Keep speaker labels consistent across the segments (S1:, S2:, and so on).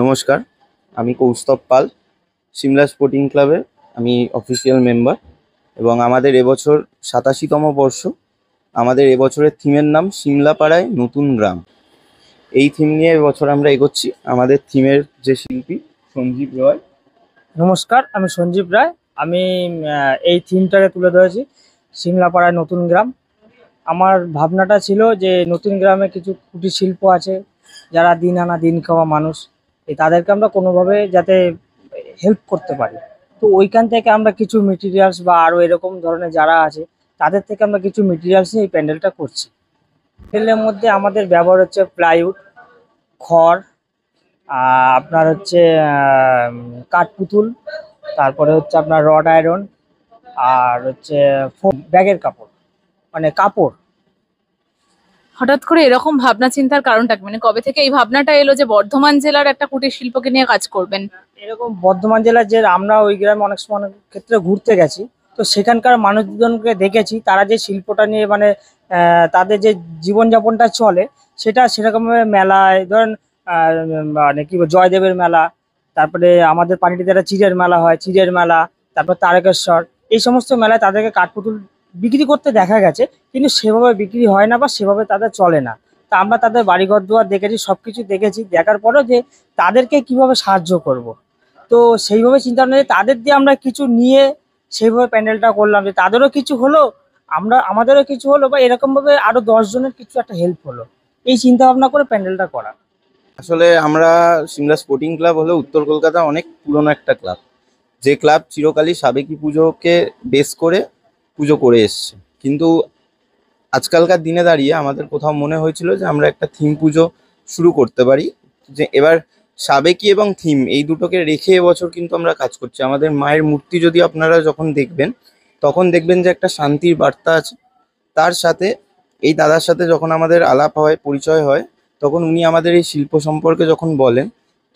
S1: নমস্কার আমি কৌস্তব পাল সিমলা স্পোর্টিং ক্লাবের আমি অফিসিয়াল মেম্বার এবং আমাদের এবছর সাতাশিতম বর্ষ আমাদের এবছরের থিমের নাম সিমলাপাড়ায় নতুন গ্রাম এই থিম নিয়ে এবছর আমরা এগোচ্ছি আমাদের থিমের যে শিল্পী সঞ্জীব রয়
S2: নমস্কার আমি সঞ্জীব রায় আমি এই থিমটাকে তুলে ধরেছি সিমলাপাড়ায় নতুন গ্রাম আমার ভাবনাটা ছিল যে নতুন গ্রামে কিছু কুটির শিল্প আছে যারা দিন আনা দিন খাওয়া মানুষ তাদেরকে আমরা কোনোভাবে যাতে হেল্প করতে পারি তো ওইখান থেকে আমরা কিছু মেটেরিয়ালস বা আরও এরকম ধরনের যারা আছে তাদের থেকে আমরা কিছু মেটেরিয়ালস নিয়ে এই প্যান্ডেলটা করছি প্যান্ডেলের মধ্যে আমাদের ব্যবহার হচ্ছে প্লাইউড খড় আপনার হচ্ছে কাঠপুতুল তারপরে হচ্ছে আপনার রড আয়রন আর হচ্ছে ব্যাগের কাপড় মানে কাপড় হঠাৎ করে এরকম ভাবনা চিন্তার কারণটা মানে কবে থেকে এই ভাবনাটা এলো যে বর্ধমান জেলার একটা কুটির শিল্পকে নিয়ে কাজ করবেন এরকম বর্ধমান জেলার যে আমরা ওই গ্রামে অনেক সময় অনেক ক্ষেত্রে ঘুরতে গেছি তো সেখানকার মানুষজনকে দেখেছি তারা যে শিল্পটা নিয়ে মানে তাদের যে জীবনযাপনটা চলে সেটা সেরকমভাবে মেলায় ধরেন মানে কি জয়দেবের মেলা তারপরে আমাদের পানিটিতে একটা চিড়ের মেলা হয় চিড়ের মেলা তারপর তারকেশ্বর এই সমস্ত মেলায় তাদেরকে কাঠপুতুল বিক্রি করতে দেখা গেছে কিন্তু সেভাবে বিক্রি হয় না বা সেভাবে তাদের চলে না তা আমরা তাদের বাড়িঘর দুয়ার দেখেছি সব কিছু দেখেছি দেখার পরে যে তাদেরকে কিভাবে সাহায্য করব। তো সেইভাবে চিন্তা ভাবনা তাদের দিয়ে আমরা কিছু নিয়ে সেইভাবে প্যান্ডেলটা করলাম যে তাদেরও কিছু হলো আমরা আমাদেরও কিছু হলো বা এরকমভাবে আরও দশজনের কিছু একটা হেল্প হলো এই চিন্তা ভাবনা করে প্যান্ডেলটা করা
S1: আসলে আমরা সিমলা স্পোর্টিং ক্লাব হলো উত্তর কলকাতা অনেক পুরনো একটা ক্লাব যে ক্লাব চিরকালই সাবেকি পুজোকে বেস করে পুজো করে এসছে কিন্তু আজকালকার দিনে দাঁড়িয়ে আমাদের কোথাও মনে হয়েছিল যে আমরা একটা থিম পুজো শুরু করতে পারি যে এবার সাবেকি এবং থিম এই দুটোকে রেখে এবছর কিন্তু আমরা কাজ করছি আমাদের মায়ের মূর্তি যদি আপনারা যখন দেখবেন তখন দেখবেন যে একটা শান্তির বার্তা আছে তার সাথে এই দাদার সাথে যখন আমাদের আলাপ হয় পরিচয় হয় তখন উনি আমাদের এই শিল্প সম্পর্কে যখন বলেন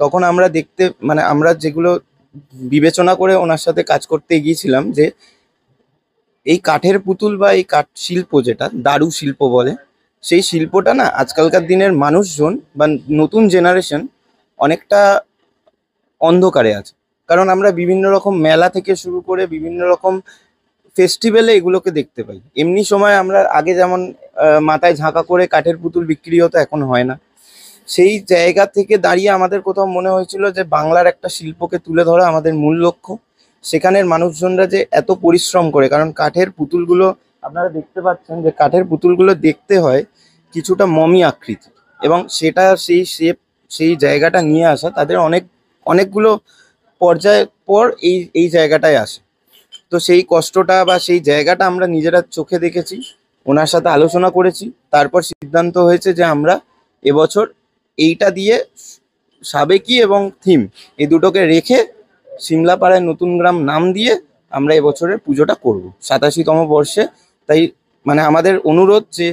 S1: তখন আমরা দেখতে মানে আমরা যেগুলো বিবেচনা করে ওনার সাথে কাজ করতে গিয়েছিলাম যে এই কাঠের পুতুল বা এই কাঠ শিল্প যেটা দারু শিল্প বলে সেই শিল্পটা না আজকালকার দিনের মানুষজন বা নতুন জেনারেশন অনেকটা অন্ধকারে আছে কারণ আমরা বিভিন্ন রকম মেলা থেকে শুরু করে বিভিন্ন রকম ফেস্টিভ্যালে এগুলোকে দেখতে পাই এমনি সময় আমরা আগে যেমন মাথায় ঝাঁকা করে কাঠের পুতুল বিক্রি হতো এখন হয় না সেই জায়গা থেকে দাঁড়িয়ে আমাদের কোথাও মনে হয়েছিল যে বাংলার একটা শিল্পকে তুলে ধরা আমাদের মূল লক্ষ্য সেখানের মানুষজনরা যে এত পরিশ্রম করে কারণ কাঠের পুতুলগুলো আপনারা দেখতে পাচ্ছেন যে কাঠের পুতুলগুলো দেখতে হয় কিছুটা মমি আকৃতি এবং সেটা সেই শেপ সেই জায়গাটা নিয়ে আসা তাদের অনেক অনেকগুলো পর্যায়ের পর এই এই জায়গাটায় আসে তো সেই কষ্টটা বা সেই জায়গাটা আমরা নিজেরা চোখে দেখেছি ওনার সাথে আলোচনা করেছি তারপর সিদ্ধান্ত হয়েছে যে আমরা এবছর এইটা দিয়ে সাবেকি এবং থিম এই দুটোকে রেখে সিমলাপাড়ায় নতুন গ্রাম নাম দিয়ে আমরা এবছরের পুজোটা করব সাতাশিতম বর্ষে তাই মানে আমাদের অনুরোধ যে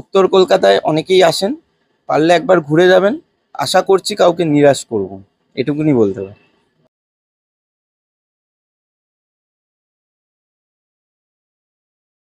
S1: উত্তর কলকাতায় অনেকেই আসেন পারলে একবার ঘুরে যাবেন আশা করছি কাউকে নিরাশ করব এটুকুনি বলতে হবে